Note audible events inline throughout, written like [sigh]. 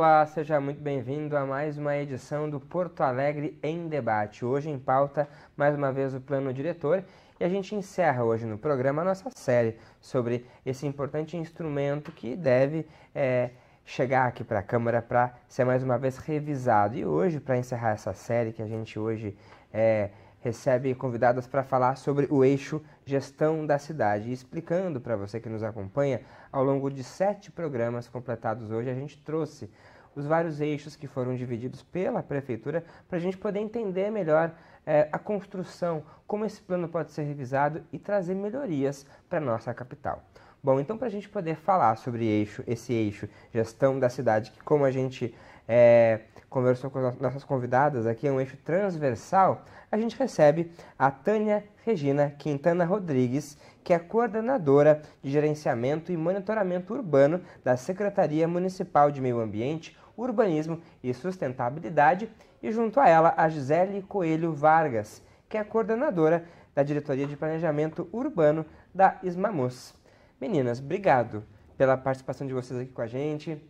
Olá, seja muito bem-vindo a mais uma edição do Porto Alegre em Debate. Hoje em pauta, mais uma vez, o plano diretor. E a gente encerra hoje no programa a nossa série sobre esse importante instrumento que deve é, chegar aqui para a Câmara para ser mais uma vez revisado. E hoje, para encerrar essa série que a gente hoje é, recebe convidadas para falar sobre o eixo gestão da cidade. E explicando para você que nos acompanha, ao longo de sete programas completados hoje, a gente trouxe os vários eixos que foram divididos pela prefeitura para a gente poder entender melhor é, a construção, como esse plano pode ser revisado e trazer melhorias para nossa capital. Bom, então para a gente poder falar sobre eixo, esse eixo, gestão da cidade, que como a gente é, conversou com as nossas convidadas aqui, é um eixo transversal, a gente recebe a Tânia Regina Quintana Rodrigues, que é coordenadora de gerenciamento e monitoramento urbano da Secretaria Municipal de Meio Ambiente, urbanismo e sustentabilidade, e junto a ela a Gisele Coelho Vargas, que é coordenadora da Diretoria de Planejamento Urbano da Ismamus. Meninas, obrigado pela participação de vocês aqui com a gente.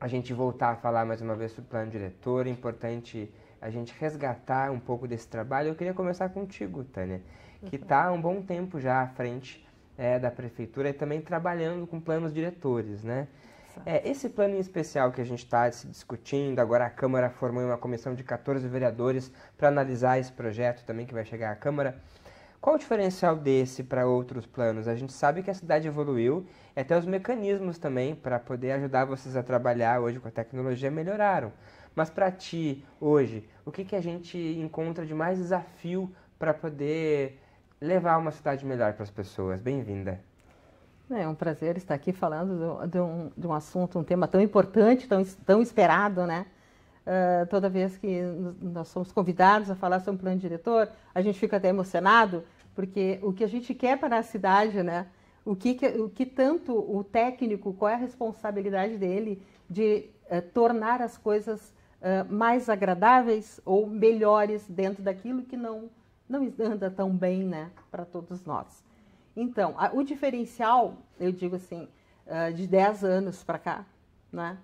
A gente voltar a falar mais uma vez sobre o plano diretor, é importante a gente resgatar um pouco desse trabalho. Eu queria começar contigo, Tânia, que está há um bom tempo já à frente é, da prefeitura e também trabalhando com planos diretores, né? É, esse plano em especial que a gente está se discutindo, agora a Câmara formou uma comissão de 14 vereadores para analisar esse projeto também que vai chegar à Câmara. Qual o diferencial desse para outros planos? A gente sabe que a cidade evoluiu e até os mecanismos também para poder ajudar vocês a trabalhar hoje com a tecnologia melhoraram. Mas para ti, hoje, o que, que a gente encontra de mais desafio para poder levar uma cidade melhor para as pessoas? Bem-vinda! É um prazer estar aqui falando de um, de um assunto, um tema tão importante, tão, tão esperado, né? Uh, toda vez que nós somos convidados a falar sobre um plano diretor, a gente fica até emocionado, porque o que a gente quer para a cidade, né? O que, o que tanto o técnico, qual é a responsabilidade dele de uh, tornar as coisas uh, mais agradáveis ou melhores dentro daquilo que não, não anda tão bem, né? Para todos nós. Então, a, o diferencial, eu digo assim, uh, de 10 anos para cá, né?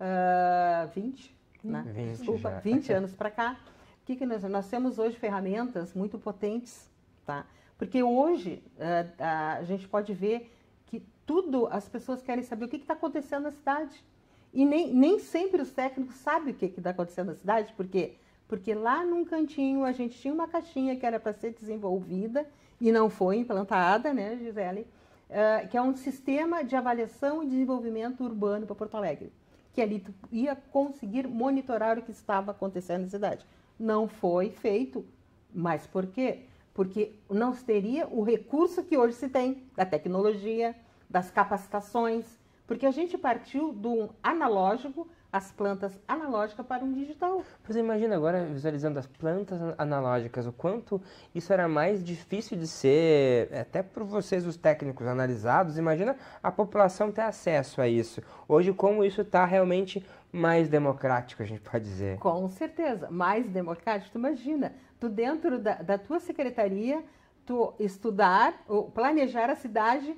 Uh, ah, 20, hum. né? 20 Desculpa, já. 20 anos para cá. O que, que nós, nós temos hoje ferramentas muito potentes, tá? Porque hoje uh, a gente pode ver que tudo, as pessoas querem saber o que está acontecendo na cidade. E nem, nem sempre os técnicos sabem o que está acontecendo na cidade, porque porque lá num cantinho a gente tinha uma caixinha que era para ser desenvolvida e não foi implantada, né, Gisele, uh, que é um sistema de avaliação e desenvolvimento urbano para Porto Alegre, que ali tu ia conseguir monitorar o que estava acontecendo na cidade. Não foi feito, mas por quê? Porque não se teria o recurso que hoje se tem da tecnologia, das capacitações, porque a gente partiu do analógico as plantas analógicas para um digital. Você imagina agora, visualizando as plantas analógicas, o quanto isso era mais difícil de ser, eh, até por vocês, os técnicos analisados, imagina a população ter acesso a isso. Hoje, como isso está realmente mais democrático, a gente pode dizer. Com certeza, mais democrático. Tu imagina, tu dentro da, da tua secretaria, tu estudar, ou planejar a cidade,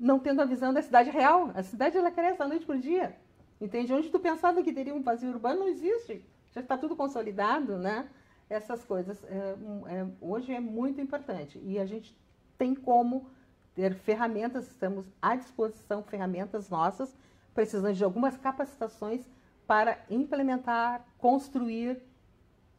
não tendo a visão da cidade real. A cidade, ela cresce da noite para o dia Entende? Onde tu pensava que teria um vazio urbano, não existe. Já está tudo consolidado, né? Essas coisas é, é, hoje é muito importante. E a gente tem como ter ferramentas, estamos à disposição, ferramentas nossas, precisando de algumas capacitações para implementar, construir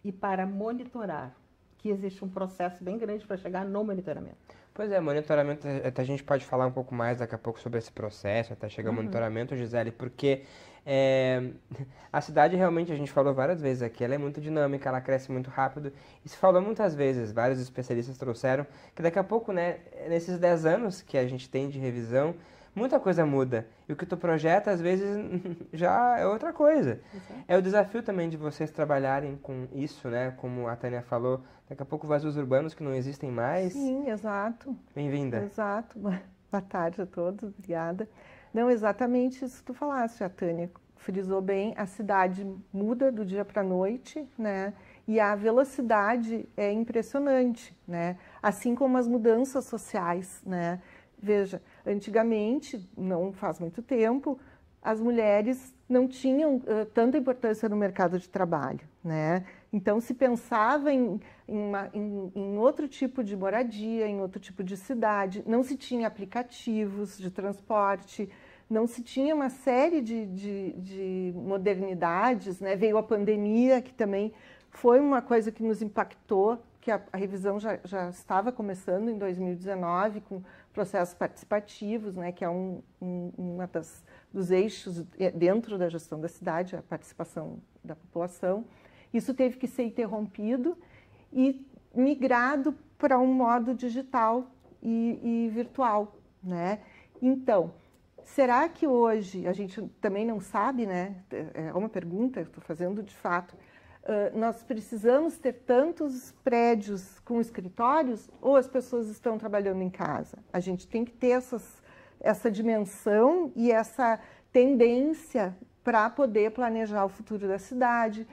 e para monitorar, que existe um processo bem grande para chegar no monitoramento. Pois é, monitoramento, até é, a gente pode falar um pouco mais daqui a pouco sobre esse processo, até chegar uhum. ao monitoramento, Gisele, porque é... [laughs] A cidade realmente, a gente falou várias vezes aqui, ela é muito dinâmica, ela cresce muito rápido. E se falou muitas vezes, vários especialistas trouxeram que daqui a pouco, né, nesses 10 anos que a gente tem de revisão, muita coisa muda. E o que tu projeta, às vezes, [laughs] já é outra coisa. É o desafio também de vocês trabalharem com isso, né? Como a Tânia falou, daqui a pouco vazios urbanos que não existem mais. Sim, exato. Bem-vinda. Exato. [laughs] Boa tarde a todos, obrigada. Não, exatamente isso que tu falaste, a Tânia frisou bem, a cidade muda do dia para a noite, né? E a velocidade é impressionante, né? Assim como as mudanças sociais, né? Veja, antigamente, não faz muito tempo, as mulheres não tinham uh, tanta importância no mercado de trabalho, né? Então se pensava em, em, uma, em, em, outro tipo de moradia, em outro tipo de cidade, não se tinha aplicativos de transporte, não se tinha uma série de, de, de modernidades, né? veio a pandemia, que também foi uma coisa que nos impactou, que a, a revisão já, já, estava começando em 2019 com processos participativos, né? que é um, um uma das, dos eixos dentro da gestão da cidade, a participação da população. Isso teve que ser interrompido e migrado para um modo digital e, e virtual, né? Então, Será que hoje, a gente também não sabe, né? É, é uma pergunta, eu estou fazendo de fato. Uh, nós precisamos ter tantos prédios com escritórios ou as pessoas estão trabalhando em casa? A gente tem que ter essas, essa dimensão e essa tendência para poder planejar o futuro da cidade,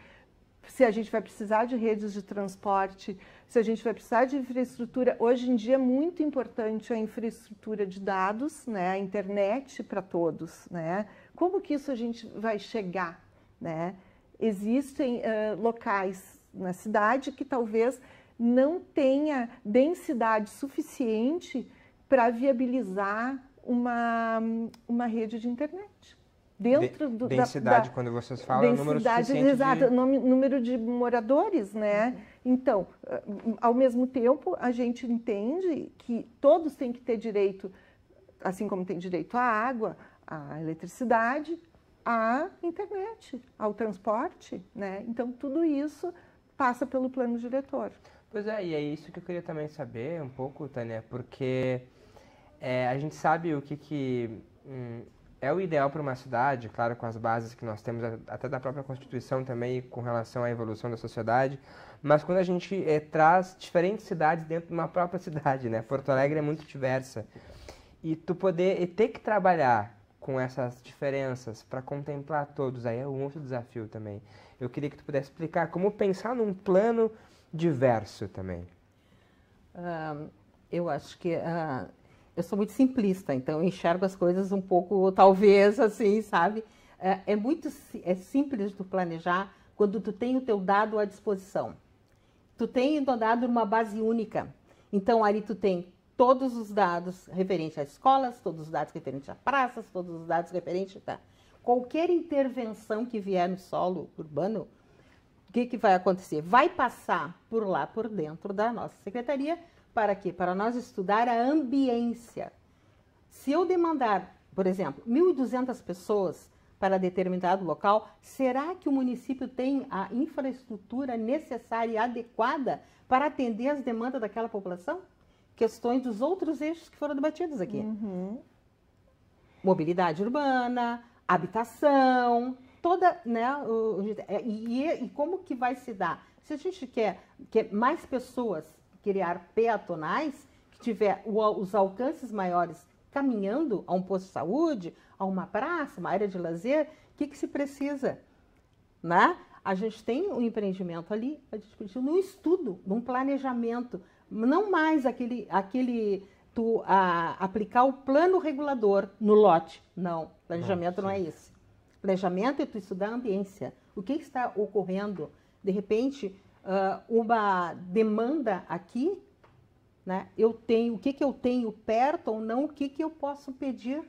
se a gente vai precisar de redes de transporte, se a gente vai precisar de infraestrutura. Hoje em dia é muito importante a infraestrutura de dados, né, a internet para todos, né? Como que isso a gente vai chegar, né? Existem uh, locais na cidade que talvez não tenha densidade suficiente para viabilizar uma, uma rede de internet dentro de, do, densidade, da, quando vocês falam, é densidade, número exato, ah, de... Tá, número de moradores, né? Uhum. Então, ah, ao mesmo tempo, a gente entende que todos têm que ter direito, assim como tem direito à água, à eletricidade, à internet, ao transporte, né? Então, tudo isso passa pelo plano diretor. Pois é, e é isso que eu queria também saber um pouco, Tânia, porque é, a gente sabe o que que... Hum, é o ideal para uma cidade, claro, com as bases que nós temos até da própria Constituição também com relação à evolução da sociedade, mas quando a gente é, traz diferentes cidades dentro de uma própria [laughs] cidade, né? Porto Alegre é muito diversa. E tu poder e ter que trabalhar com essas diferenças para contemplar todos, aí é um outro desafio também. Eu queria que tu pudesse explicar como pensar num plano diverso também. Uh, eu acho que uh eu sou muito simplista, então eu enxergo as coisas um pouco, talvez, assim, sabe? É, é muito é simples tu planejar quando tu tem o teu dado à disposição. Tu tem o dado numa base única. Então, ali tu tem todos os dados referentes a escolas, todos os dados referentes a praças, todos os dados referentes a... Qualquer intervenção que vier no solo urbano, o que, que vai acontecer? Vai passar por lá, por dentro da nossa secretaria, para quê? Para nós estudar a ambiência. Se eu demandar, por exemplo, 1.200 pessoas para determinado local, será que o município tem a infraestrutura necessária e adequada para atender as demandas daquela população? Questões dos outros eixos que foram debatidos aqui. Uhum. Mobilidade urbana, habitação, toda, né? O, e, e, como que vai se dar? Se a gente quer, quer mais pessoas criar peatonais, que tiver os alcances maiores caminhando a um posto de saúde, a uma praça, uma área de lazer, o que, que se precisa? Né? A gente tem o um empreendimento ali, a gente precisa de um estudo, de um planejamento, não mais aquele, aquele tu a, aplicar o plano regulador no lote. Não, planejamento não, não é isso. Planejamento é tu estudar a ambiência, o que está ocorrendo. De repente, uh, uma demanda aqui, né? Eu tenho o que, que eu tenho perto ou não, o que, que eu posso pedir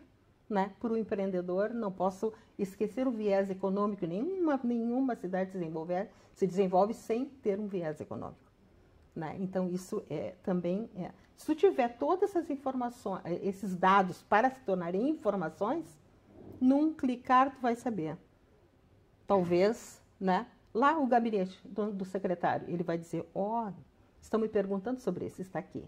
né, para o empreendedor. Não posso esquecer o viés econômico. Nenhuma, nenhuma cidade desenvolver, se desenvolve sem ter um viés econômico. Né? Então, isso é também. É. Se tu tiver todas essas informações, esses dados para se tornarem informações, num clicar tu vai saber. Talvez, né? Lá o gabinete do, do secretário, ele vai dizer, ó, oh, estão me perguntando sobre isso, está aqui.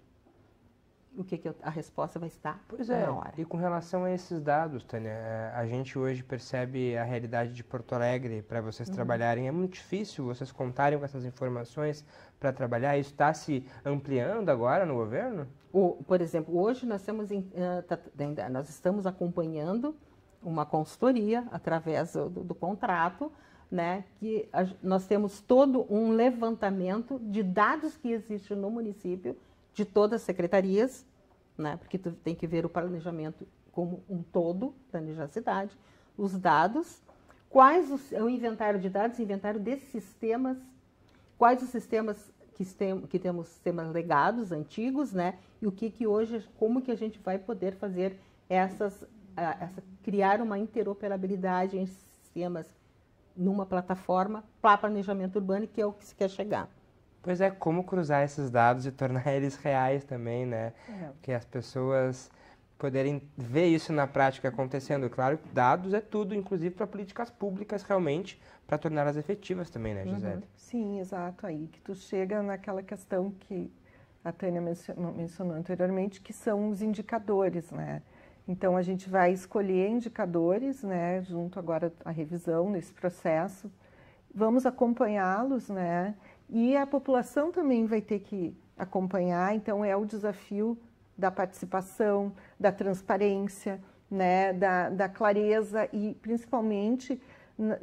O que, que eu, a resposta vai estar pois é, na hora. E com relação a esses dados, Tânia, eh, a gente hoje percebe a realidade de Porto Alegre para vocês uhum. trabalharem. É muito difícil vocês contarem com essas informações para trabalhar. Isso está se ampliando agora no governo? O, por exemplo, hoje nós, em, eh, tá, nós estamos acompanhando uma consultoria através do, do contrato né, que a, nós temos todo um levantamento de dados que existem no município, de todas as secretarias, né, porque tu tem que ver o planejamento como um todo, planejar a cidade, os dados, quais os, é o inventário de dados, inventário de sistemas, quais os sistemas que, tem, que temos sistemas legados, antigos, né, e o que que hoje, como que a gente vai poder fazer essas, essa, criar uma interoperabilidade em sistemas numa plataforma para planejamento urbano, que é o que se quer chegar. Pois é, como cruzar esses dados e tornar [laughs] eles reais também, né? É. Que as pessoas poderem ver isso na prática acontecendo. Claro, dados é tudo, inclusive para políticas públicas realmente, para torná-las efetivas também, né, Gisele? Uhum. Sim, exato. Aí que tu chega naquela questão que a Tânia mencionou, mencionou anteriormente, que são os indicadores, né? Então, a gente vai escolher indicadores, né, junto agora à revisão nesse processo, vamos acompanhá-los, né, e a população também vai ter que acompanhar, então é o desafio da participação, da transparência, né, da, da clareza e principalmente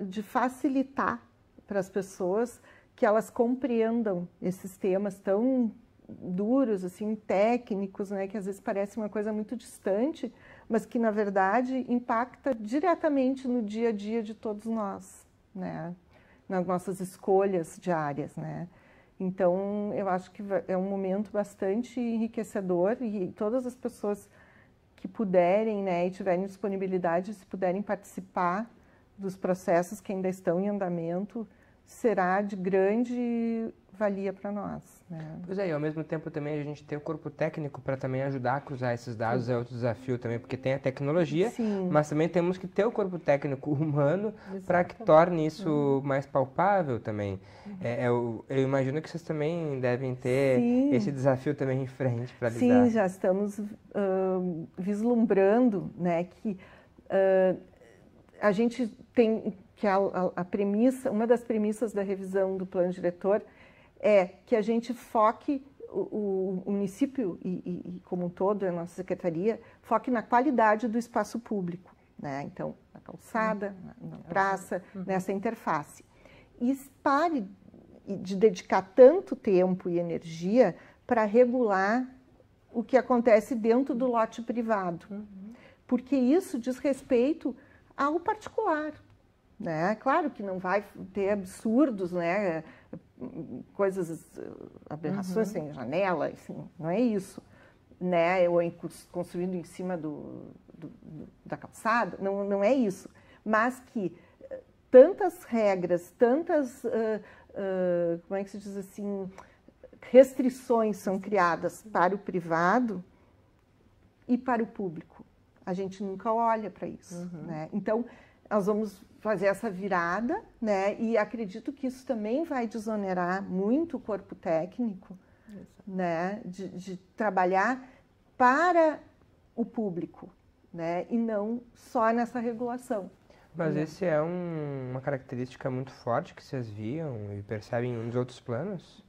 de facilitar para as pessoas que elas compreendam esses temas tão duros, assim, técnicos, né, que às vezes parece uma coisa muito distante, mas que na verdade impacta diretamente no dia a dia de todos nós, né? Nas nossas escolhas diárias, né? Então, eu acho que é um momento bastante enriquecedor e todas as pessoas que puderem, né, e tiverem disponibilidade, se puderem participar dos processos que ainda estão em andamento, será de grande valia para nós. Né? Pois é, e ao mesmo tempo também a gente tem o corpo técnico para também ajudar a cruzar esses dados, Sim. é outro desafio também, porque tem a tecnologia, Sim. mas também temos que ter o corpo técnico [laughs] humano para que torne isso uhum. mais palpável também. Uhum. É, eu, é eu, imagino que vocês também devem ter Sim. esse desafio também em frente para lidar. Sim, já estamos uh, vislumbrando né, que uh, a gente tem que a, a, a premissa, uma das premissas da revisão do plano diretor é que a gente foque o, o, município e, e, como um todo, a nossa secretaria, foque na qualidade do espaço público, né? Então, na calçada, uhum. na, na, uhum. praça, uhum. nessa interface. E pare de dedicar tanto tempo e energia para regular o que acontece dentro do lote privado, uhum. porque isso diz respeito ao particular, né? Claro que não vai ter absurdos, né? coisas, eh, aberrações uhum. sem janela, não é isso. Né? Ou em, construindo em cima do, do, do, da calçada, não, não é isso. Mas que eh, tantas regras, tantas, uh, uh, como é que se diz assim, restrições são criadas para o privado e para o público. A gente nunca olha para isso, uhum. né? Então, nós vamos fazer essa virada, né? E acredito que isso também vai desonerar muito o corpo técnico, isso. né? De, de, trabalhar para o público, né? E não só nessa regulação. Mas né? esse é um, uma característica muito forte que vocês viam e percebem nos outros planos?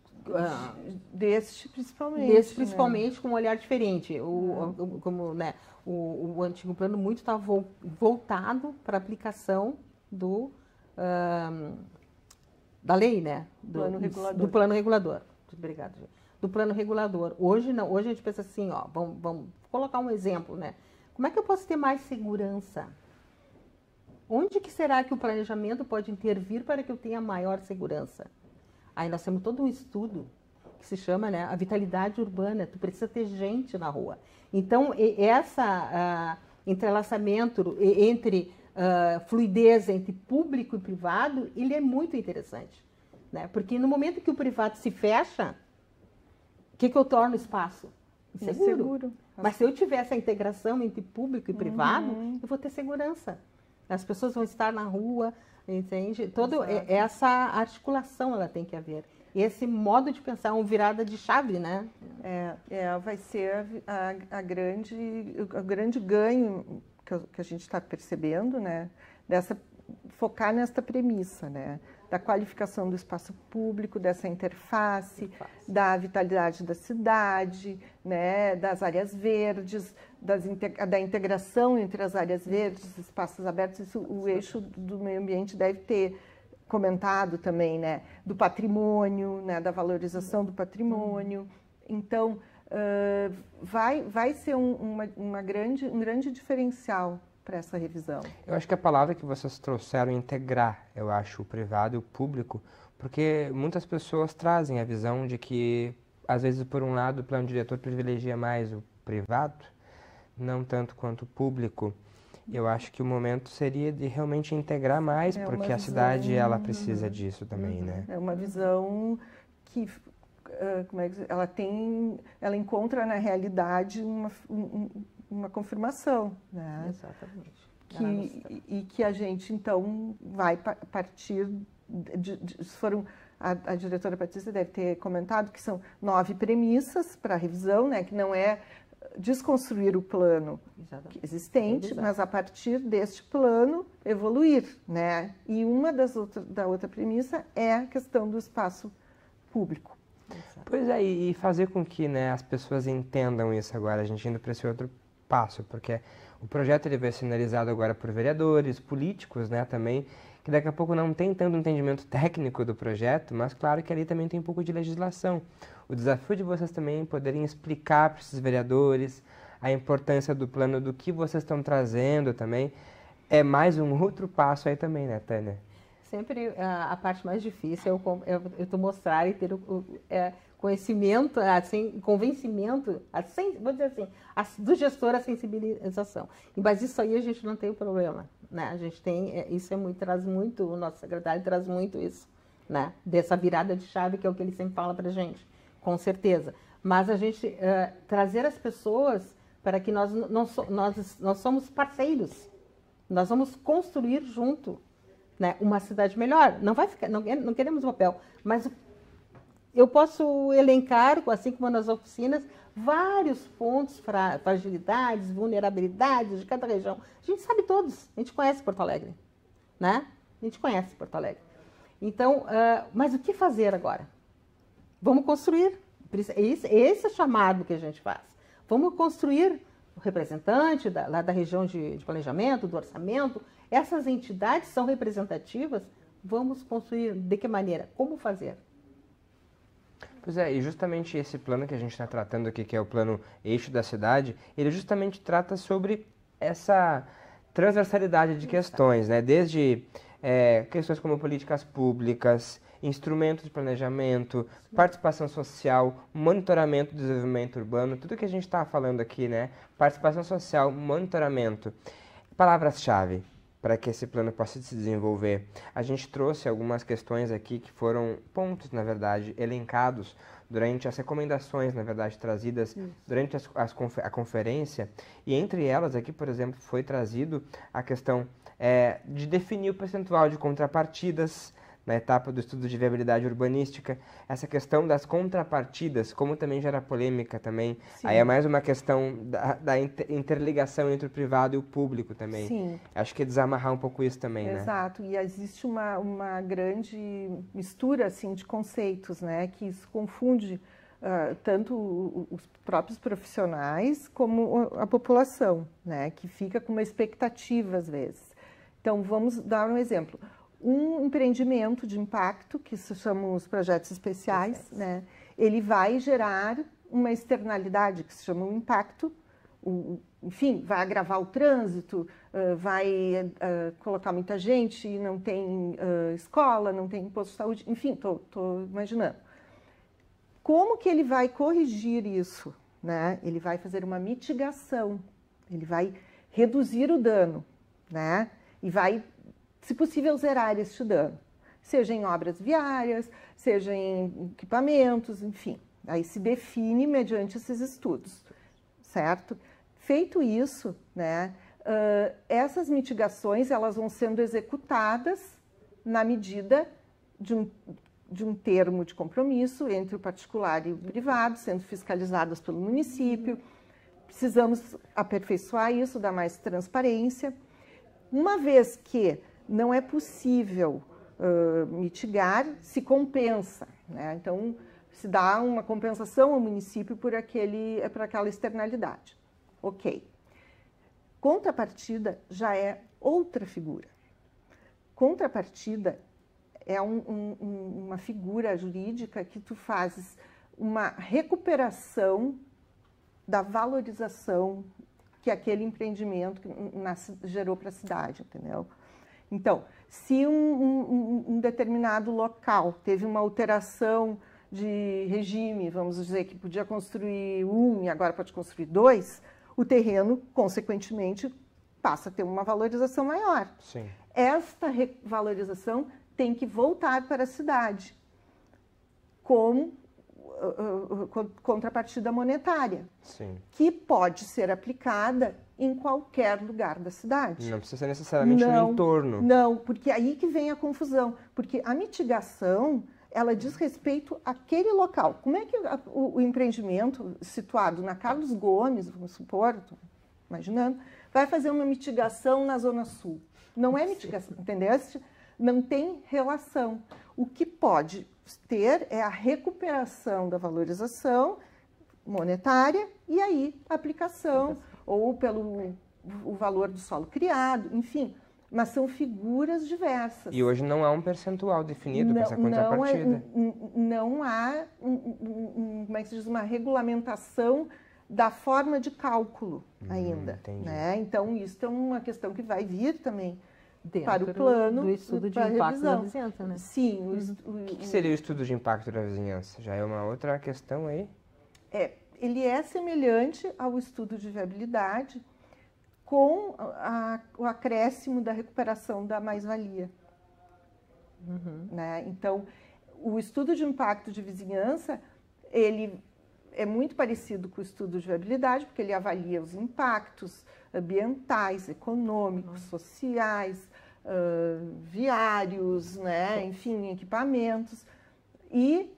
desses principalmente. desses né? principalmente, né? com um olhar diferente. É. O, o como, né, o, o, antigo plano muito estava tá vo, voltado para a aplicação do, um, da lei, né? Do plano regulador. Do plano regulador. Obrigado, Do plano regulador. Hoje, não, hoje a gente pensa assim, ó, vamos, vamos colocar um exemplo, né? Como é que eu posso ter mais segurança? Onde que será que o planejamento pode intervir para que eu tenha maior segurança? Aí nós temos todo um estudo que se chama né, a vitalidade urbana. Tu precisa ter gente na rua. Então, esse uh, ah, entrelaçamento entre uh, fluidez entre público e privado, ele é muito interessante. Né? Porque no momento que o privado se fecha, o que, que eu torno espaço? Inseguro. É Inseguro. Mas se eu tiver essa integração entre público e privado, uhum. eu vou ter segurança. As pessoas vão estar na rua, Entende? Toda é, é essa articulação ela tem que haver. E esse modo de pensar, é uma virada de chave, né? É, é vai ser a, a grande, o grande ganho que, que a gente está percebendo, né? Dessa, focar nesta premissa, né? Da qualificação do espaço público, dessa interface, interface. da vitalidade da cidade, né? Das áreas verdes, da integração entre as áreas verdes, espaços abertos, isso o eixo do meio ambiente deve ter comentado também, né? Do patrimônio, né? Da valorização do patrimônio. Então, uh, vai, vai ser um, uma, uma grande, um grande diferencial para essa revisão. Eu acho que a palavra que vocês trouxeram integrar, eu acho, o privado e o público, porque muitas pessoas trazem a visão de que, às vezes, por um lado, o plano diretor privilegia mais o privado não tanto quanto público, eu acho que o momento seria de realmente integrar mais, é porque a cidade ela uhum. precisa disso também, uhum. né? É uma visão que ah, como é que ela tem, ela encontra na realidade uma, uma confirmação, né? Exatamente. Que, e que a gente então vai partir de, de, se foram a, a, diretora Patrícia deve ter comentado que são nove premissas para revisão, né? Que não é desconstruir o plano Exatamente. existente, mas a partir deste plano evoluir, né? E uma das da outra premissa é a questão do espaço público. Pois é, e fazer com que né, as pessoas entendam isso agora, a gente indo para esse outro passo, porque o projeto ele vai ser analisado agora por vereadores, políticos, né, também, que daqui a pouco não tem tanto entendimento técnico do projeto, mas claro que ali também tem um pouco de legislação o desafio de vocês também é poderem explicar para esses vereadores a importância do plano, do que vocês estão trazendo também. É mais um outro passo aí também, né, Tânia? Sempre a, ah, a parte mais difícil é, eu, tu é mostrar e ter o, o é, conhecimento, assim, convencimento, assim, vou dizer assim, a, do gestor a sensibilização. Mas isso aí a gente não tem o problema, né? A gente tem, é, isso é muito, traz muito, o nosso secretário traz muito isso, né? Dessa virada de chave que é o que ele sempre fala pra gente com certeza. Mas a gente uh, trazer as pessoas para que nós não so, nós, nós somos parceiros. Nós vamos construir junto, né, uma cidade melhor. Não vai ficar, não, não queremos papel, mas eu posso elencar, assim como nas oficinas, vários pontos para fragilidades, vulnerabilidades de cada região. A gente sabe todos, a gente conhece Porto Alegre, né? A gente conhece Porto Alegre. Então, uh, mas o que fazer agora? Vamos construir. Esse é o chamado que a gente faz. Vamos construir o representante da, lá da região de, de planejamento, do orçamento. Essas entidades são representativas. Vamos construir de que maneira? Como fazer? Pois é, e justamente esse plano que a gente está tratando aqui, que é o plano eixo da cidade, ele justamente trata sobre essa transversalidade de questões, né? Desde é, questões como políticas públicas, instrumentos de planejamento, participação social, monitoramento do desenvolvimento urbano, tudo que a gente está falando aqui, né? Participação social, monitoramento. Palavras-chave para que esse plano possa se desenvolver. A gente trouxe algumas questões aqui que foram pontos, na verdade, elencados durante as recomendações, na verdade, trazidas Isso. durante as, as a conferência. E entre elas, aqui, por exemplo, foi trazido a questão é, de definir o percentual de contrapartidas na etapa do estudo de viabilidade urbanística, essa questão das contrapartidas, como também gera polêmica também, Sim. aí é mais uma questão da, da, interligação entre o privado e o público também. Sim. Acho que é desamarrar um pouco isso também, Exato. né? Exato, e existe uma, uma grande mistura, assim, de conceitos, né, que isso confunde uh, tanto os próprios profissionais como a população, né, que fica com uma expectativa às vezes. Então, vamos dar um exemplo um empreendimento de impacto, que se chamam os projetos especiais, né? ele vai gerar uma externalidade que se chama um impacto, o, enfim, vai agravar o trânsito, uh, vai uh, colocar muita gente, não tem uh, escola, não tem posto de saúde, enfim, estou imaginando. Como que ele vai corrigir isso? Né? Ele vai fazer uma mitigação, ele vai reduzir o dano, né? E vai se possível, zerar este dano, seja em obras viárias, seja em equipamentos, enfim. Aí se define mediante esses estudos, certo? Feito isso, né, uh, essas mitigações elas vão sendo executadas na medida de um, de um termo de compromisso entre o particular e o privado, sendo fiscalizadas pelo município. Precisamos aperfeiçoar isso, dar mais transparência. Uma vez que não é possível uh, mitigar, se compensa. Né? Então, se dá uma compensação ao município por, aquele, por aquela externalidade. Ok. Contrapartida já é outra figura. Contrapartida é um, um, uma figura jurídica que tu fazes uma recuperação da valorização que aquele empreendimento gerou para a cidade, entendeu? Então, se um, um, um determinado local teve uma alteração de regime, vamos dizer que podia construir um e agora pode construir dois, o terreno, consequentemente, passa a ter uma valorização maior. Sim. Esta revalorização tem que voltar para a cidade, como ah, ah, contrapartida monetária, Sim. que pode ser aplicada em qualquer lugar da cidade. Não precisa ser necessariamente não, no entorno. Não, porque aí que vem a confusão, porque a mitigação ela diz respeito àquele local. Como é que o, o empreendimento situado na Carlos Gomes, vamos supor, imaginando, vai fazer uma mitigação na Zona Sul? Não é mitigação, entendeu? Não tem relação. O que pode ter é a recuperação da valorização monetária e aí aplicação ou pelo o valor do solo criado, enfim, mas são figuras diversas. E hoje não há um percentual definido para essa contrapartida. Não, é, não há um, como é que se diz, uma regulamentação da forma de cálculo hum, ainda. Entendi. Né? Então, isso é uma questão que vai vir também. Dentro para o plano do estudo de impacto da vizinhança, né? Sim. O, uhum. o, que, que seria o estudo de impacto da vizinhança? Já é uma outra questão aí? É, ele é semelhante ao estudo de viabilidade com a, o acréscimo da recuperação da mais-valia. Uhum. Né? Então, o estudo de impacto de vizinhança, ele é muito parecido com o estudo de viabilidade, porque ele avalia os impactos ambientais, econômicos, uhum. sociais, uh, viários, né? enfim, equipamentos. E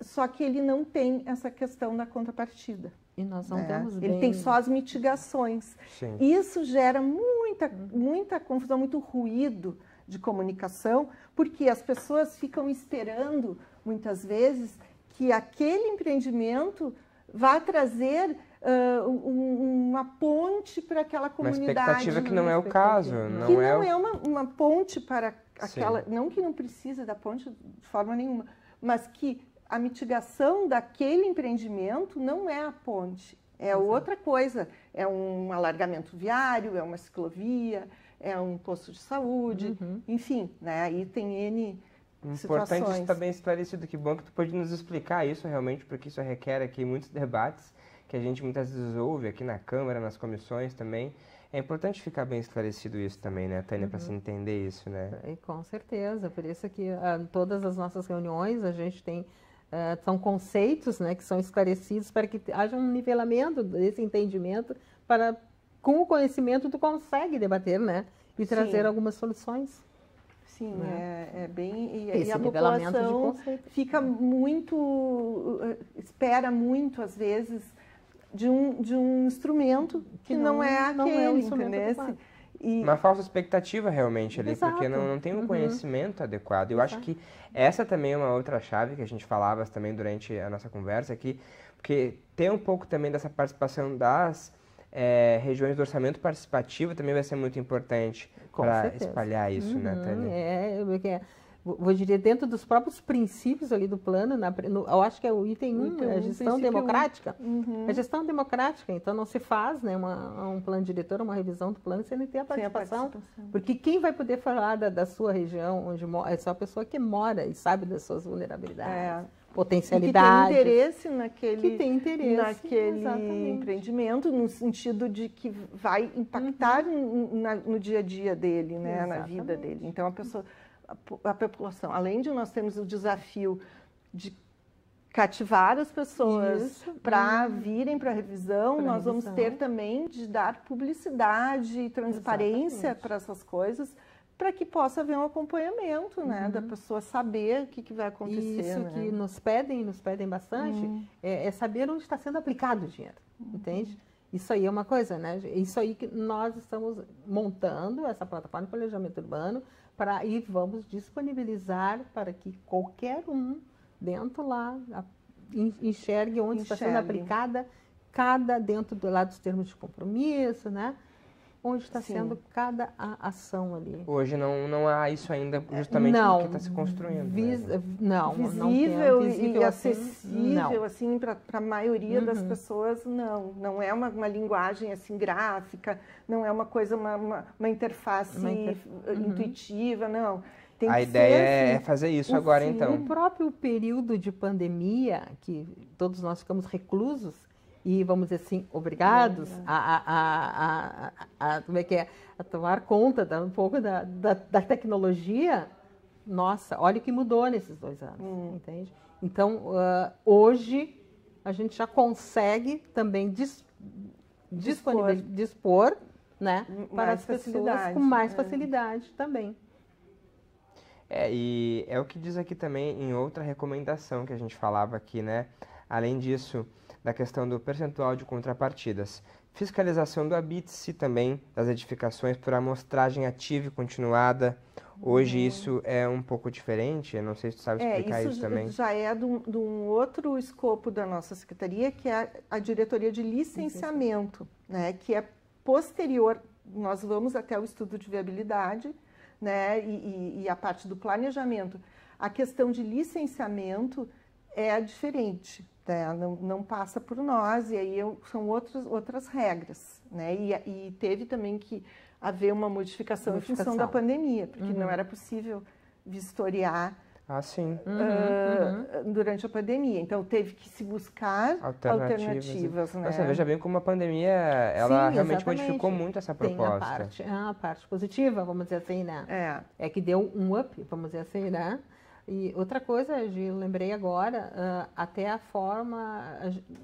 só que ele não tem essa questão da contrapartida. E nós não né? temos bem... Ele tem só as mitigações. Sim. Isso gera muita, muita confusão, muito ruído de comunicação, porque as pessoas ficam esperando, muitas vezes, que aquele empreendimento vá trazer uh, um, uma ponte para aquela comunidade. Uma expectativa que não é o caso. Não que não é, é uma, uma, ponte para aquela... Sim. Não que não precisa da ponte de forma nenhuma, mas que a mitigação daquele empreendimento não é a ponte, é Exato. outra coisa. É um alargamento viário, é uma ciclovia, é um posto de saúde, uhum. enfim, né? aí tem N Importante situações. isso estar bem esclarecido, que bom que tu pode nos explicar isso realmente, porque isso requer aqui muitos debates que a gente muitas vezes ouve aqui na Câmara, nas comissões também. É importante ficar bem esclarecido isso também, né, Tânia, uhum. para se entender isso, né? E com certeza, por isso que ah, todas as nossas reuniões a gente tem ah, são conceitos, né, que são esclarecidos para que haja um nivelamento desse entendimento para com o conhecimento tu consegue debater, né, e trazer Sim. algumas soluções. Sim, né? é, é, bem. E, e a população fica muito. espera muito, às vezes, de um, de um instrumento que, que não, não, é aquele, não é um E... Uma falsa expectativa realmente ali, Exato. porque não, não tem um uhum. conhecimento adequado. Eu Exato. acho que essa também é uma outra chave que a gente falava também durante a nossa conversa aqui, porque tem um pouco também dessa participação das é, regiões do orçamento participativo também vai ser muito importante para espalhar isso, né, uhum, né, Tânia? É, porque vou dizer, dentro dos próprios princípios ali do plano, na, no, eu acho que é o item 1, um, é a gestão democrática. Uhum. A gestão democrática, então não se faz né, uma, um plano diretor, uma revisão do plano, sem ter a participação, a participação. Porque quem vai poder falar da, da sua região, onde mora, é só a pessoa que mora e sabe das suas vulnerabilidades. É potencialidade. Que tem interesse naquele, que tem interesse, naquele empreendimento, no sentido de que vai impactar uhum. na, no dia a dia dele, né, na vida dele. Então, a pessoa a população. Além de nós temos o desafio de cativar as pessoas para hum. virem para a revisão, pra nós revisão. vamos ter também de dar publicidade e transparência para essas coisas, para que possa haver um acompanhamento, né, uhum. da pessoa saber o que, que vai acontecer. Isso né? que nos pedem, nos pedem bastante, uhum. é, é, saber onde está sendo aplicado o dinheiro, uhum. entende? Isso aí é uma coisa, né? Isso aí que nós estamos montando essa plataforma de planejamento urbano pra, e vamos disponibilizar para que qualquer um dentro lá enxergue onde enxergue. está sendo aplicada cada dentro do lado dos termos de compromisso, né? onde está sendo cada ação ali. Hoje não, não há isso ainda, justamente não, porque está se construindo. Né? Vis, né? Não, visível, assim, não visível e assim, acessível, assim, para a maioria uhum. das pessoas, não. Não é uma, uma linguagem assim gráfica, não é uma coisa, uma, uma, uma interface uma inter... uhum. intuitiva, não. Tem a ideia é assim. é fazer isso o agora, então. O próprio período de pandemia, que todos nós ficamos reclusos, e, vamos dizer assim, obrigados é, é. A, a, a, a, como é que é? a tomar conta da, um pouco da, da, da, tecnologia, nossa, olha o que mudou nesses dois anos, hum. entende? Então, uh, hoje, a gente já consegue também dis, dispor, dispor né, para as pessoas com mais é. facilidade também. É, e é o que diz aqui também em outra recomendação que a gente falava aqui, né? Além disso, da questão do percentual de contrapartidas, fiscalização do habite-se também das edificações por amostragem ativa e continuada. Hoje hum. isso é um pouco diferente, eu não sei se tu sabe é, explicar é, isso, isso também. já é de um, de um, outro escopo da nossa secretaria, que é a, a diretoria de licenciamento, né, que é posterior, nós vamos até o estudo de viabilidade, né, e, e, e a parte do planejamento. A questão de licenciamento é diferente, né? não, não, passa por nós, e aí eu, são outros, outras regras. Né? E, e teve também que haver uma modificação, modificação. em função da pandemia, porque uhum. não era possível vistoriar ah, sim. Ah, uhum, uhum. durante a pandemia. Então, teve que se buscar alternativas. alternativas né? Você veja bem como a pandemia, ela sim, realmente exatamente. modificou muito essa proposta. Tem a parte, a parte positiva, vamos dizer assim, né? É. É que deu um up, vamos dizer assim, né? E outra coisa, Gil, lembrei agora, ah, até a forma,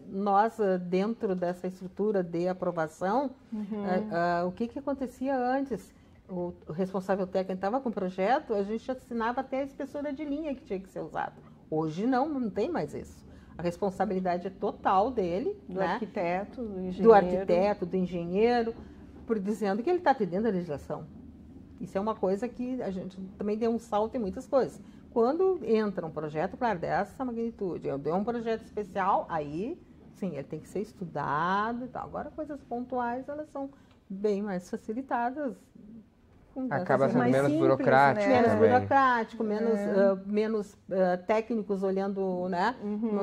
nós ah, dentro dessa estrutura de aprovação, uhum. Ah, o que, que acontecia antes? O responsável técnico estava com o projeto, a gente assinava até a espessura de linha que tinha que ser usada. Hoje não, não tem mais isso. A responsabilidade é total dele, do né? arquiteto, do engenheiro. Do arquiteto, do engenheiro, por dizendo que ele está atendendo a legislação. Isso é uma coisa que a gente também deu um salto em muitas coisas. Quando entra um projeto, claro, dessa magnitude, eu dei um projeto especial, aí sim, ele tem que ser estudado e tal. Agora, coisas pontuais, elas são bem mais facilitadas Acaba sendo menos simples, burocrático. Né? Menos burocrático, menos, é. uh, menos uh, técnicos olhando, né? Uhum.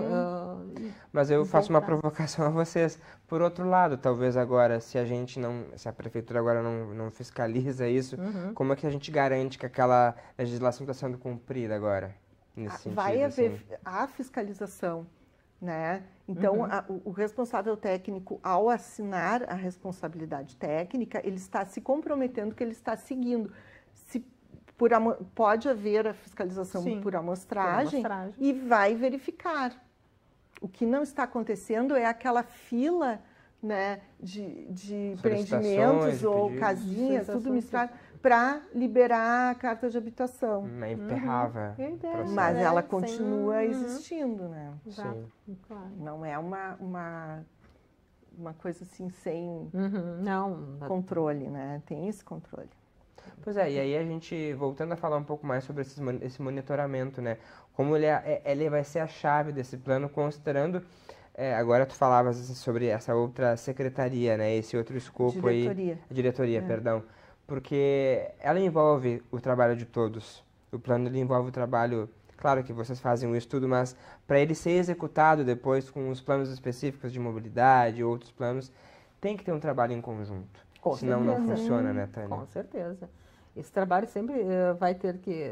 Uh, Mas eu faço uma provocação a vocês. Por outro lado, talvez agora, se a gente não. Se a prefeitura agora não, não fiscaliza isso, uhum. como é que a gente garante que aquela legislação está sendo cumprida agora? Nesse sentido, vai haver assim? a fiscalização. Né? Então, uhum. a, o, o responsável técnico, ao assinar a responsabilidade técnica, ele está se comprometendo que ele está seguindo. Se por, pode haver a fiscalização Sim, por, amostragem, por amostragem e vai verificar. O que não está acontecendo é aquela fila né, de, de empreendimentos ou pedidos, casinhas, tudo misturado para liberar a carta de habitação. Hum, emperrava. É uhum. Mas ela continua sem... Uhum. existindo, né? Sim. Claro. Não é uma, uma, uma coisa assim sem uhum. Não. controle, né? Tem esse controle. Pois é, e aí a gente, voltando a falar um pouco mais sobre esses, esse monitoramento, né? Como ele, é, é, ele vai ser a chave desse plano, considerando é, agora tu falavas sobre essa outra secretaria, né? Esse outro escopo diretoria. aí. Diretoria. Diretoria, é. perdão porque ela envolve o trabalho de todos. O plano ele envolve o trabalho, claro que vocês fazem o um estudo, mas para ele ser executado depois com os planos específicos de mobilidade, outros planos, tem que ter um trabalho em conjunto. Com Senão certeza. não funciona, né, Tânia? Com certeza. Esse trabalho sempre uh, vai ter que.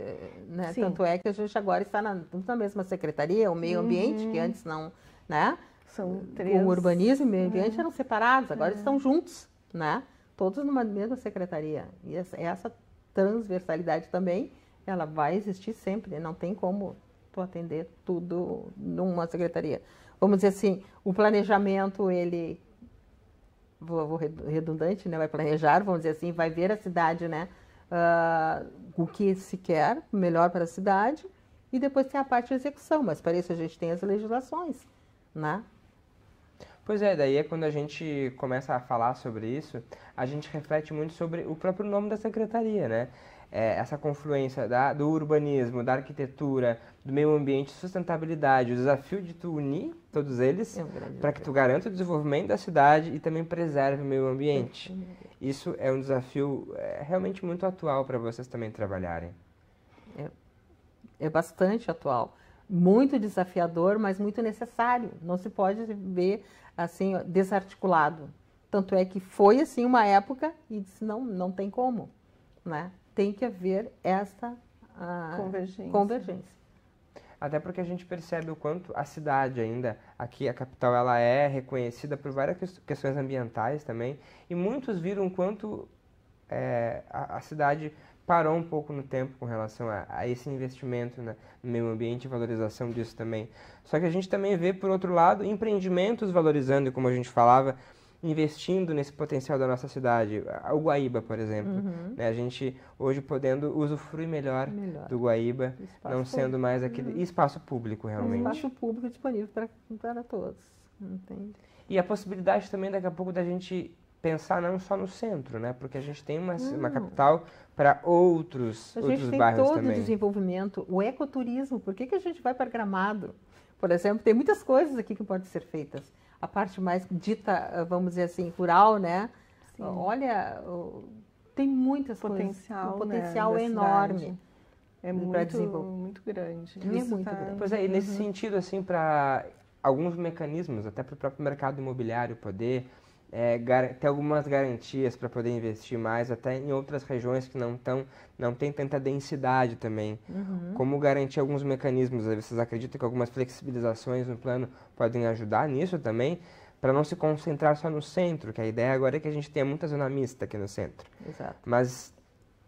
Né? Tanto é que a gente agora está na, na mesma secretaria, o meio ambiente, que uhum. antes não. Né? São três. O urbanismo e o meio né? ambiente uhum. eram separados, agora é. estão juntos. Né? todos numa mesma secretaria. E essa transversalidade também, ela vai existir sempre, né? não tem como tu atender tudo numa secretaria. Vamos dizer assim, o planejamento, ele vou, vou redundante, né? Vai planejar, vamos dizer assim, vai ver a cidade, né? Uh, o que se quer, melhor para a cidade, e depois tem a parte de execução, mas para isso a gente tem as legislações, né? Pois é, daí é quando a gente começa a falar sobre isso, a gente reflete muito sobre o próprio nome da secretaria, né? É, essa confluência da, do urbanismo, da arquitetura, do meio ambiente, sustentabilidade, o desafio de tu unir todos eles é um para que tu garanta o desenvolvimento da cidade e também preserve o meio ambiente. Isso é um desafio é, realmente muito atual para vocês também trabalharem. É, é bastante atual, muito desafiador, mas muito necessário. Não se pode ver assim, desarticulado. Tanto é que foi assim uma época e disse, não, não tem como, né? Tem que haver esta convergência. convergência. Até porque a gente percebe o quanto a cidade ainda, aqui a capital, ela é reconhecida por várias questões ambientais também, e muitos viram quanto é, a, a cidade parou um pouco no tempo com relação a, a esse investimento né, no meio ambiente e valorização disso também. Só que a gente também vê, por outro lado, empreendimentos valorizando, como a gente falava, investindo nesse potencial da nossa cidade. O Guaíba, por exemplo. Uhum. Né, a gente hoje podendo usufruir melhor, melhor. do Guaíba, espaço não sendo público. mais aquele uhum. espaço público realmente. Um espaço público disponível para todos, entende? E a possibilidade também daqui a pouco da gente pensar não só no centro, né? Porque a gente tem uma, uma capital para outros, outros bairros também. A gente tem todo o desenvolvimento, o ecoturismo. Por que, que a gente vai para Gramado? Por exemplo, tem muitas coisas aqui que podem ser feitas. A parte mais dita, ah, vamos dizer assim, rural, né? Sim. Olha, tem muitas potencial, coisas. Um né, potencial né? enorme. É muito, muito grande. É muito tá... grande. Pois é, e nesse uhum. sentido, assim, para alguns mecanismos, até para o próprio mercado imobiliário poder é, ter algumas garantias para poder investir mais, até em outras regiões que não, tão, não tem tanta densidade também. Uhum. Como garantir alguns mecanismos? Vocês acreditam que algumas flexibilizações no plano podem ajudar nisso também? Para não se concentrar só no centro, que a ideia agora é que a gente tenha muita zona mista aqui no centro. Exato. Mas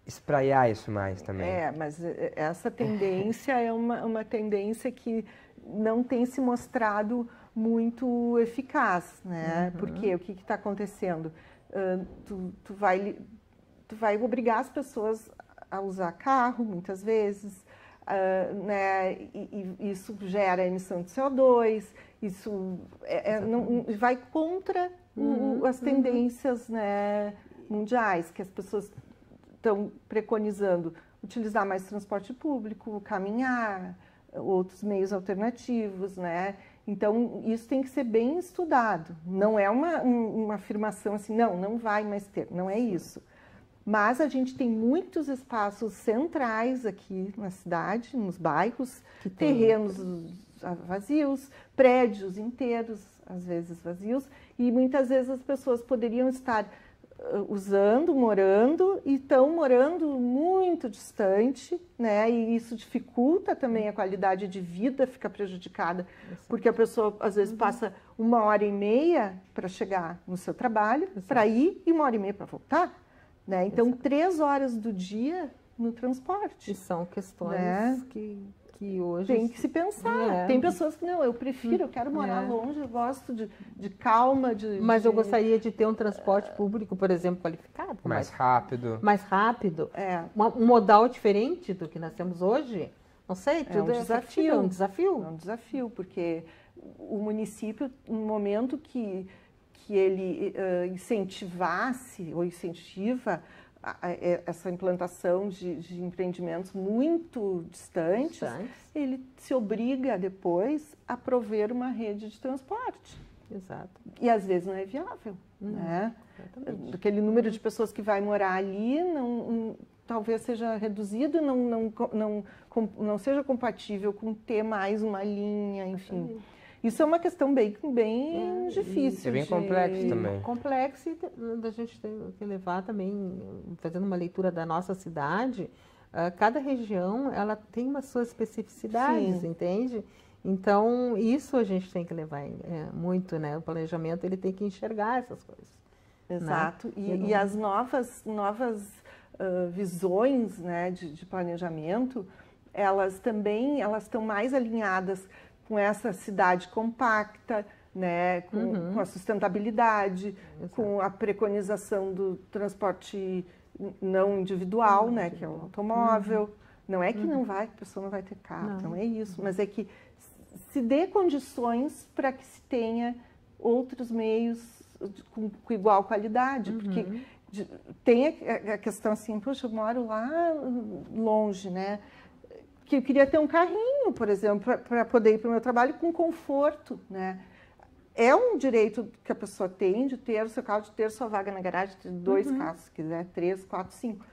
espraiar isso mais também. É, mas é, é, essa tendência é uma, uma tendência que não tem se mostrado muito eficaz, né? Uhum. Porque o que está acontecendo? Uh, tu, tu, vai, tu vai obrigar as pessoas a usar carro, muitas vezes, uh, né? E, e, isso gera emissão de CO2, isso é, é, não, vai contra uhum. o, as uhum. tendências uhum. né, mundiais, que as pessoas estão preconizando utilizar mais transporte público, caminhar, outros meios alternativos, né? Então, isso tem que ser bem estudado. Não é uma, uma afirmação assim, não, não vai mais ter, não é isso. Mas a gente tem muitos espaços centrais aqui na cidade, nos bairros, terrenos vazios, prédios inteiros, às vezes vazios, e muitas vezes as pessoas poderiam estar eh, usando, morando e estão morando muito distante, né? E isso dificulta também a qualidade de vida, fica prejudicada, porque a pessoa às vezes uhum. passa uma hora e meia para chegar no seu trabalho, para ir e uma hora e meia para voltar, né? Então Exato. três horas do dia no transporte. E são questões né? que que hoje. Tem que se pensar. É. Tem pessoas que não, eu prefiro, eu quero morar é. longe, eu gosto de, de calma. De, Mas de... eu gostaria de ter um transporte público, por exemplo, qualificado. Mais, rápido. Mais rápido. É. um modal diferente do que nós temos hoje. Não sei, é tudo é um desafio. É um desafio. É um desafio, porque o município, no momento que, que ele uh, incentivasse ou incentiva é, essa implantação de, de empreendimentos muito distantes, distantes, ele se obriga depois a prover uma rede de transporte. Exato. E às vezes não é viável, hum, né? Exatamente. Aquele número de pessoas que vai morar ali não, talvez seja reduzido, não, não, não, não seja compatível com ter mais uma linha, enfim. Exatamente. Isso é uma questão bem, bem é, difícil. É bem de, complexo também. Complexo da gente tem que levar também, fazendo uma leitura da nossa cidade, uh, cada região ela tem uma suas especificidades, entende? Então, isso a gente tem que levar é, muito, né? O planejamento ele tem que enxergar essas coisas. Né? Exato. Né? E, e, não... e, as novas, novas uh, visões né, de, de planejamento, elas também elas estão mais alinhadas com essa cidade compacta, né, com, uhum. com a sustentabilidade, Exato. com a preconização do transporte não individual, né, que é o uhum. automóvel. Uhum. Não é que não uhum. vai, a pessoa não vai ter carro, não, não é isso, uhum. mas é que se dê condições para que se tenha outros meios com, com igual qualidade, porque tem a, a questão assim, poxa, eu moro lá longe, né? que eu queria ter um carrinho, por exemplo, para poder ir para o meu trabalho com conforto, né? É um direito que a pessoa tem de ter o seu carro, de ter sua vaga na garagem, de dois uhum. carros, se quiser, três, quatro, cinco.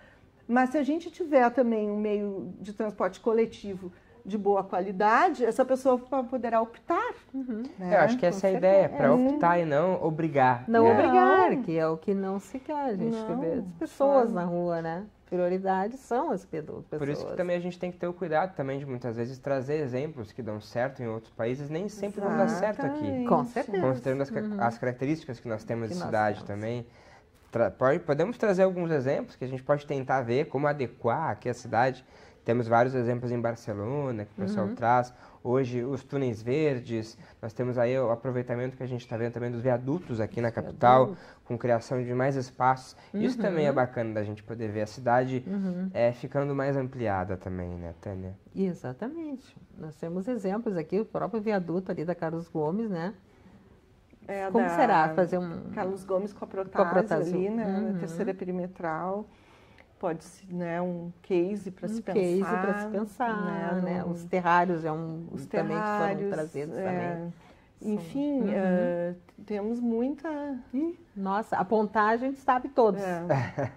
Mas se a gente tiver também um meio de transporte coletivo de boa qualidade, essa pessoa poderá optar. Uhum. Né? Eu acho que essa é a ideia, para optar e não obrigar. Não né? obrigar, que é o que não se quer, a gente não, vê as pessoas na rua, né? prioridade são as pessoas. Por isso que também a gente tem que ter o cuidado também de muitas vezes trazer exemplos que dão certo em outros países, nem sempre Exatamente. vão dar certo aqui. Com certeza. Considerando as, uhum. as características que nós temos que de cidade temos. também. pode, podemos trazer alguns exemplos que a gente pode tentar ver como adequar aqui a cidade. Temos vários exemplos em Barcelona que o pessoal uhum. traz, Hoje, os túneis verdes, nós temos aí o aproveitamento que a gente está vendo também dos viadutos aqui na capital, com criação de mais espaços. Uhum. Isso também é uhum. bacana da gente poder ver a cidade uhum. é, ficando mais ampliada também, né, Tânia? Exatamente. Nós temos exemplos aqui, o próprio viaduto ali da Carlos Gomes, né? É, Como será fazer um. Carlos Gomes com a Protásio, com a ali, né? Uhum. Na terceira perimetral pode ser né, um case para um se pensar. Um case para se pensar, né? né? Os terrários é um, os também que foram trazidos é, também. Enfim, uhum. uh, temos muita. nossa, apontar a gente sabe todos. É.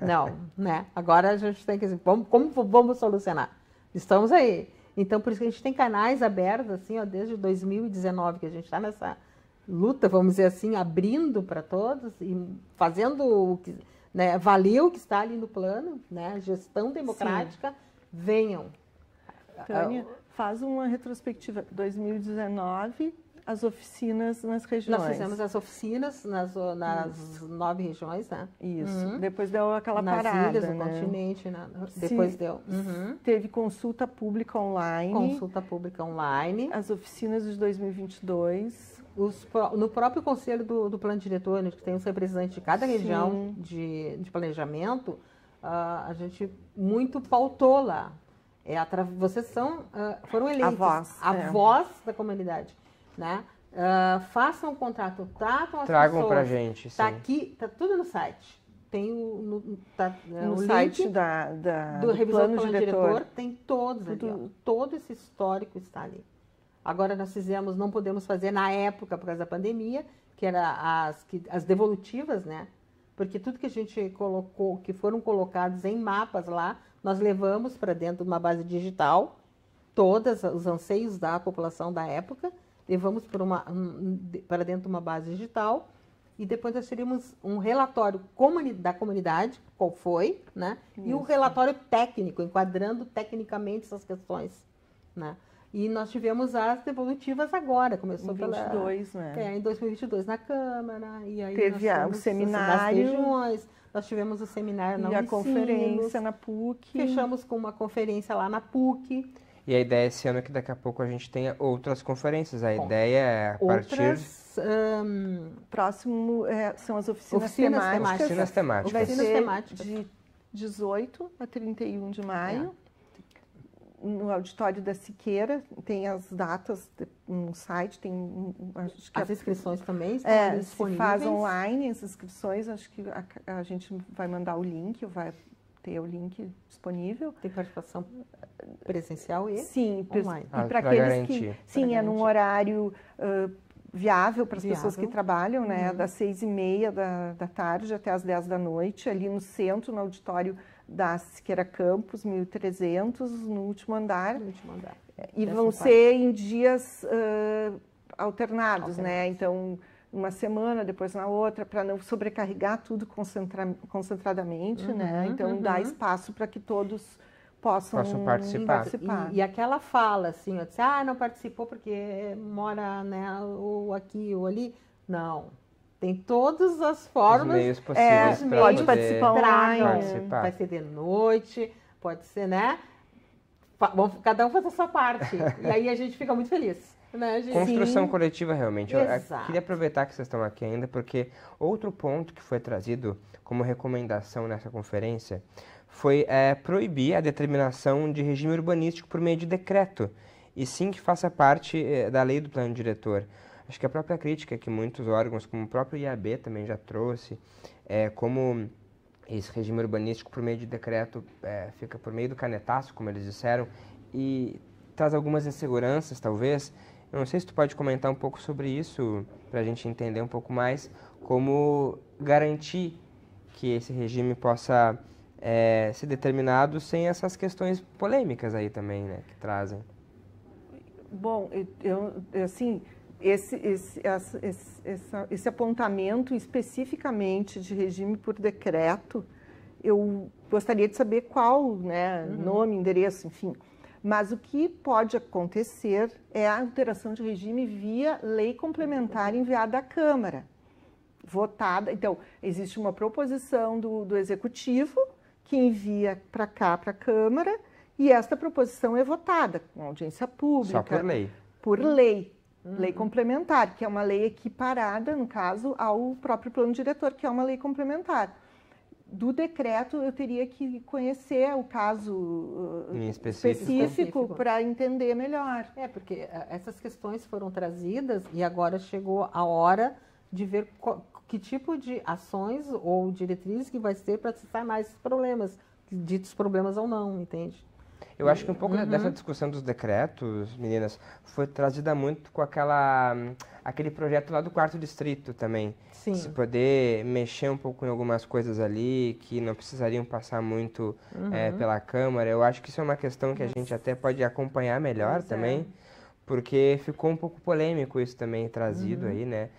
[laughs] Não, né? Agora a gente tem que. Vamos, como vamos solucionar? Estamos aí. Então, por isso que a gente tem canais abertos, assim, ó, desde 2019 que a gente está nessa luta, vamos dizer assim, abrindo para todos e fazendo o que né, valeu que está ali no plano, né, gestão democrática, Sim. venham. Tânia, ah, faz uma retrospectiva. 2019, as oficinas nas regiões. Nós fizemos as oficinas nas, nas uhum. nove regiões, né? Isso. Uhum. Depois deu aquela nas parada. Ilhas, né? continente, né? Depois deu. Uhum. Teve consulta pública online. Consulta pública online. As oficinas de 2022 os, no próprio conselho do, do plano diretor, onde né, tem os representantes de cada região de, de planejamento, uh, a gente muito pautou lá. É atra... Vocês são, uh, foram eleitos. A voz. A é. voz da comunidade, né? Uh, façam o contrato, tratam as Tragam pessoas. Tragam pra gente, Está aqui, tá tudo no site. Tem o, no, tá, é, no o site da, da, do, do plano, do plano diretor. diretor, tem todos tudo. ali, ó. todo esse histórico está ali. Agora nós fizemos, não podemos fazer na época por causa da pandemia, que era as, que, as devolutivas, né? Porque tudo que a gente colocou, que foram colocados em mapas lá, nós levamos para dentro de uma base digital, todos os anseios da população da época, levamos para, uma, para dentro de uma base digital e depois nós teríamos um relatório comuni da comunidade, qual foi, né? Isso. E um relatório técnico, enquadrando tecnicamente essas questões, né? E nós tivemos as devolutivas agora, começou em 2022 pela, né? É, em 2022 na Câmara, e aí teve a, o seminário regiões, nós tivemos o seminário na e a conferência na PUC. Fechamos com uma conferência lá na PUC. E a ideia é esse ano é que daqui a pouco a gente tenha outras conferências. A Bom, ideia é a partir outras, um, próximo é, são as oficinas, oficinas temáticas. temáticas. Oficinas temáticas. Vai ser temáticas. de 18 a 31 de maio. É no auditório da Siqueira, tem as datas no site, tem acho que as é inscrições a, também estão é, disponíveis. faz online as inscrições, acho que a, a, gente vai mandar o link, vai ter o link disponível. Tem participação presencial e sim, online. e para ah, aqueles garantir. que sim, pra é garantir. num horário uh, viável para as pessoas que trabalham, né? Uhum. Das seis e meia da, da tarde até as dez da noite, ali no centro, no auditório da Siqueira Campos, 1300, no último andar. No último andar. E vão ser em dias uh, alternados, alternados, né? Então, uma semana, depois na outra, para não sobrecarregar tudo concentra concentradamente, uhum, né? Então, uhum. dá espaço para que todos possam, participar. participar. E, e, aquela fala, assim, eu disse, ah, não participou porque mora, né, ou aqui ou ali. Não, tem todas as formas. Os meios é, possíveis. pode participar online. Participar. Vai ser de noite, pode ser, né? Cada um faz a sua parte. [laughs] e aí a gente fica muito feliz. Né, Construção Sim. coletiva, realmente. É, Exato. Eu queria aproveitar que vocês estão aqui ainda, porque outro ponto que foi trazido como recomendação nessa conferência foi é, proibir a determinação de regime urbanístico por meio de decreto, e sim que faça parte é, da lei do plano diretor acho que a própria crítica que muitos órgãos, como o próprio IAB também já trouxe, é, como esse regime urbanístico por meio de decreto é, fica por meio do canetaço, como eles disseram, e traz algumas inseguranças, talvez. Eu não sei se tu pode comentar um pouco sobre isso, para a gente entender um pouco mais como garantir que esse regime possa é, ser determinado sem essas questões polêmicas aí também, né, que trazem. Bom, eu, assim, esse, esse, esse, esse apontamento especificamente de regime por decreto, eu gostaria de saber qual, né, uhum. nome, endereço, enfim. Mas o que pode acontecer é a alteração de regime via lei complementar enviada à Câmara, votada. Então, existe uma proposição do, do Executivo que envia para cá, para a Câmara, e esta proposição é votada com audiência pública. Só por lei. Por lei. Uhum. Lei complementar, que é uma lei equiparada, no caso, ao próprio plano diretor, que é uma lei complementar. Do decreto, eu teria que conhecer o caso uh, específico, para entender melhor. É, porque eh, essas questões foram trazidas e agora chegou a hora de ver que tipo de ações ou diretrizes que vai ser para tratar mais esses problemas, ditos problemas ou não, entende? Eu acho que um pouco uhum. dessa discussão dos decretos, meninas, foi trazida muito com aquela aquele projeto lá do quarto distrito também. Sim. Se poder mexer um pouco em algumas coisas ali que não precisariam passar muito eh, uhum. é, pela Câmara. Eu acho que isso é uma questão que a gente até pode acompanhar melhor pois é. também, é. porque ficou um pouco polêmico isso também trazido uhum. aí, né?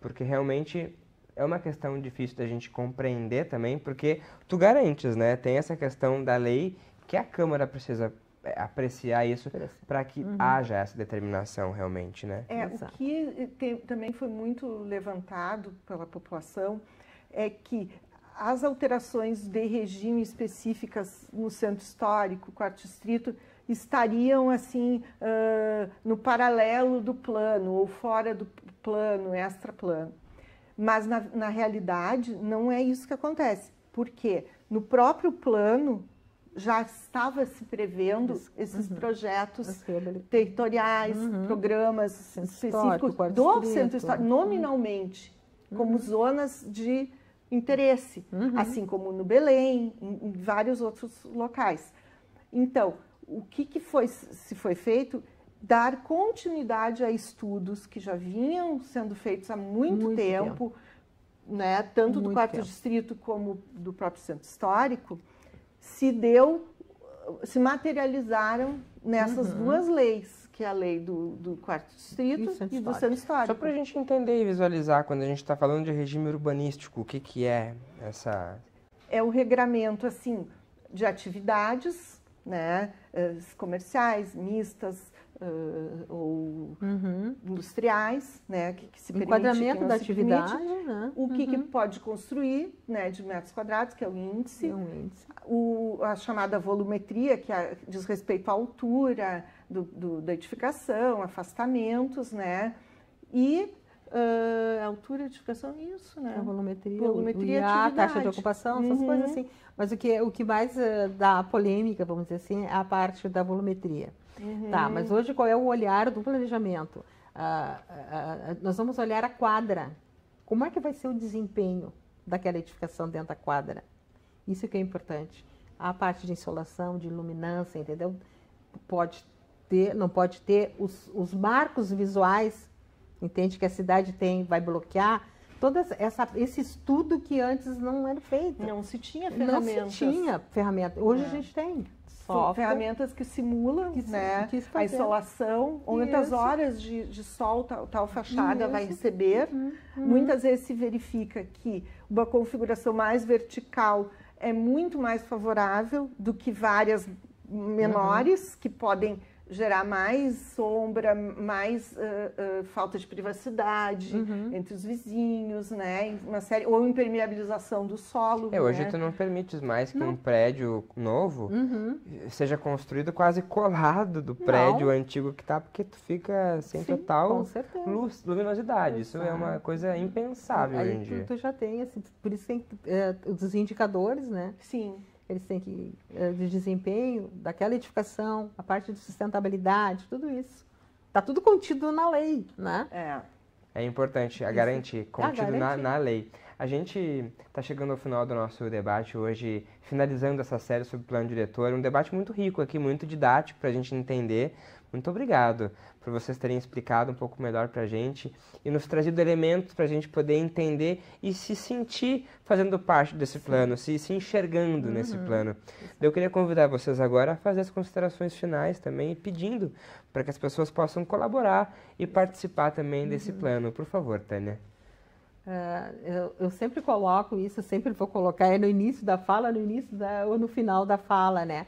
Porque realmente é uma questão difícil da gente compreender também, porque tu garantes, né? Tem essa questão da lei que a Câmara precisa é, apreciar isso para que uhum. haja essa determinação realmente, né? É, o que eh, tem, também foi muito levantado pela população é que as alterações de regime específicas no centro histórico, quarto distrito, estariam assim uh, no paralelo do plano ou fora do plano, extra plano. Mas na, na realidade não é isso que acontece, porque no próprio plano já estava se prevendo esses uhum. projetos territoriais, uhum. programas específicos do distrito. centro histórico, uhum. nominalmente, uhum. como zonas de interesse, uhum. assim como no Belém, em, em, vários outros locais. Então, o que, que foi, se foi feito? Dar continuidade a estudos que já vinham sendo feitos há muito, muito tempo, tempo, Né, tanto muito do quarto tempo. distrito como do próprio centro histórico, se deu, se materializaram nessas uhum. duas leis, que é a lei do, do quarto distrito e, e do centro histórico. Só para a gente entender e visualizar, quando a gente está falando de regime urbanístico, o que, que é essa... É o regramento, assim, de atividades, né, eh, comerciais, mistas, uh, ou uhum. industriais, né, que, que se permite, enquadramento da atividade, permite, né? o que, que, uhum. pode construir, né, de metros quadrados, que é o índice, é um índice. O, a chamada volumetria, que é, diz respeito à altura do, do, da edificação, afastamentos, né, e uh, altura, edificação, isso, né? A volumetria, volumetria IA, a taxa de ocupação, essas uhum. coisas assim. Mas o que, o que mais uh, dá polêmica, vamos dizer assim, é a parte da volumetria. Tá, uhum. Tá, mas hoje qual é o olhar do planejamento? Ah, ah, ah, nós vamos olhar a quadra. Como é que vai ser o desempenho daquela edificação dentro da quadra? Isso que é importante. A parte de insolação, de iluminância, entendeu? Pode ter, não pode ter os, os marcos visuais, entende? Que a cidade tem, vai bloquear todo essa, esse estudo que antes não era feito. Não se tinha ferramentas. Não se tinha ferramenta. Hoje é. a gente tem. Software. ferramentas que simulam que, né, que a insolação, quantas horas de, de sol tal, tal fachada Isso. vai receber. Uhum. Uhum. Muitas vezes se verifica que uma configuração mais vertical é muito mais favorável do que várias menores uhum. que podem gerar mais sombra, mais uh, uh, falta de privacidade uhum. entre os vizinhos, né? Uma série, ou impermeabilização do solo. É, né? hoje tu não permites mais que não. um prédio novo uhum. seja construído quase colado do prédio não. antigo que tá, porque tu fica sem Sim, total luz, luminosidade. Isso é uma coisa impensável Aí hoje em tu, dia. Tu já tem, assim, por isso tem é, os indicadores, né? Sim eles têm que, eh, de desempenho daquela edificação, a parte de sustentabilidade, tudo isso. Está tudo contido na lei, né? É. É importante a garantir, contido a ah, na, na lei. A gente está chegando ao final do nosso debate hoje, finalizando essa série sobre plano diretor. Um debate muito rico aqui, muito didático para a gente entender, muito obrigado por vocês terem explicado um pouco melhor para a gente e nos trazido elementos para a gente poder entender e se sentir fazendo parte desse Sim. plano, se, se enxergando uhum. nesse plano. Eu queria convidar vocês agora a fazer as considerações finais também, pedindo para que as pessoas possam colaborar e participar também uhum. desse plano. Por favor, Tânia. Uh, eu, eu, sempre coloco isso, sempre vou colocar é no início da fala, no início da, ou no final da fala, né?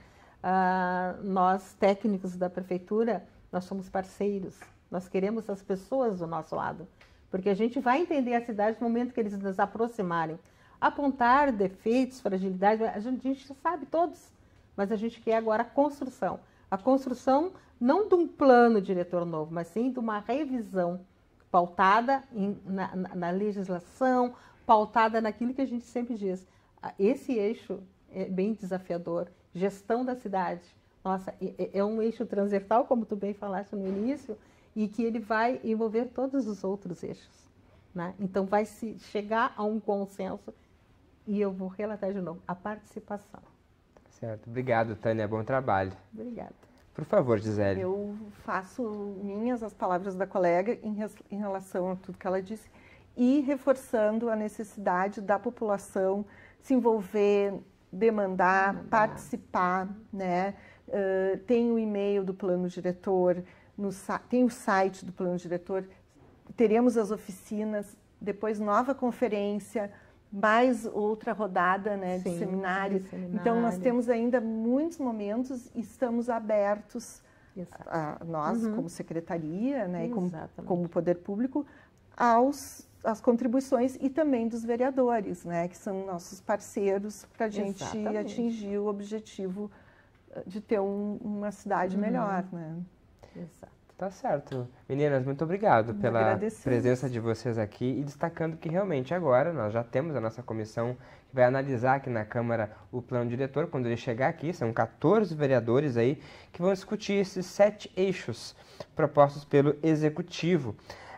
Ah, nós técnicos da prefeitura, nós somos parceiros. Nós queremos as pessoas do nosso lado, porque a gente vai entender a cidade no momento que eles nos aproximarem. Apontar defeitos, fragilidades, a gente, sabe todos, mas a gente quer agora a construção. A construção não de um plano diretor novo, mas sim de uma revisão pautada em, na, na, legislação, pautada naquilo que a gente sempre diz. Ah, esse eixo é bem desafiador gestão da cidade. Nossa, é um eixo transversal, como tu bem falaste no início, e que ele vai envolver todos os outros eixos. Né? Então, vai se chegar a um consenso, e eu vou relatar de novo, a participação. Certo. Obrigado, Tânia. Bom trabalho. Obrigada. Por favor, Gisele. Eu faço minhas as palavras da colega em, res, em relação a tudo que ela disse e reforçando a necessidade da população se envolver demandar, demandar. participar, né? Uh, tem o e-mail do plano diretor, no, tem o site do plano diretor, teremos as oficinas, depois nova conferência, mais outra rodada né, Sim, de seminários. seminário. Então, nós temos ainda muitos momentos e estamos abertos, a, a nós, uhum. como secretaria né, e como, como poder público, aos as contribuições e também dos vereadores, né, que são nossos parceiros para a gente Exatamente. atingir o objetivo eh, de ter um, uma cidade uhum. melhor. Né? Exato. Tá certo. Meninas, muito obrigado pela presença de vocês aqui e destacando que realmente agora nós já temos a nossa comissão que vai analisar aqui na Câmara o plano diretor quando ele chegar aqui. São 14 vereadores aí que vão discutir esses sete eixos propostos pelo Executivo.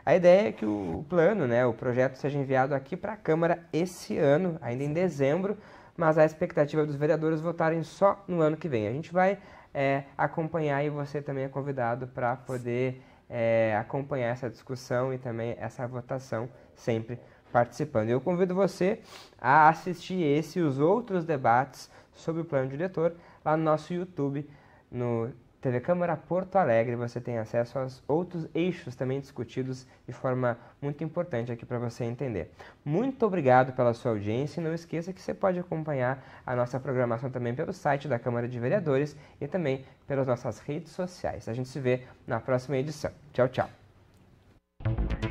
A ideia é que o plano, né, o projeto seja enviado aqui para a Câmara esse ano, ainda em dezembro, mas a expectativa dos vereadores é votarem só no ano que vem. A gente vai é, acompanhar e você também é convidado para poder é, acompanhar essa discussão e também essa votação sempre participando. Eu convido você a assistir esse e os outros debates sobre o plano diretor lá no nosso YouTube, no TV Câmara Porto Alegre, você tem acesso aos outros eixos também discutidos de forma muito importante aqui para você entender. Muito obrigado pela sua audiência e não esqueça que você pode acompanhar a nossa programação também pelo site da Câmara de Vereadores e também pelas nossas redes sociais. A gente se vê na próxima edição. Tchau, tchau.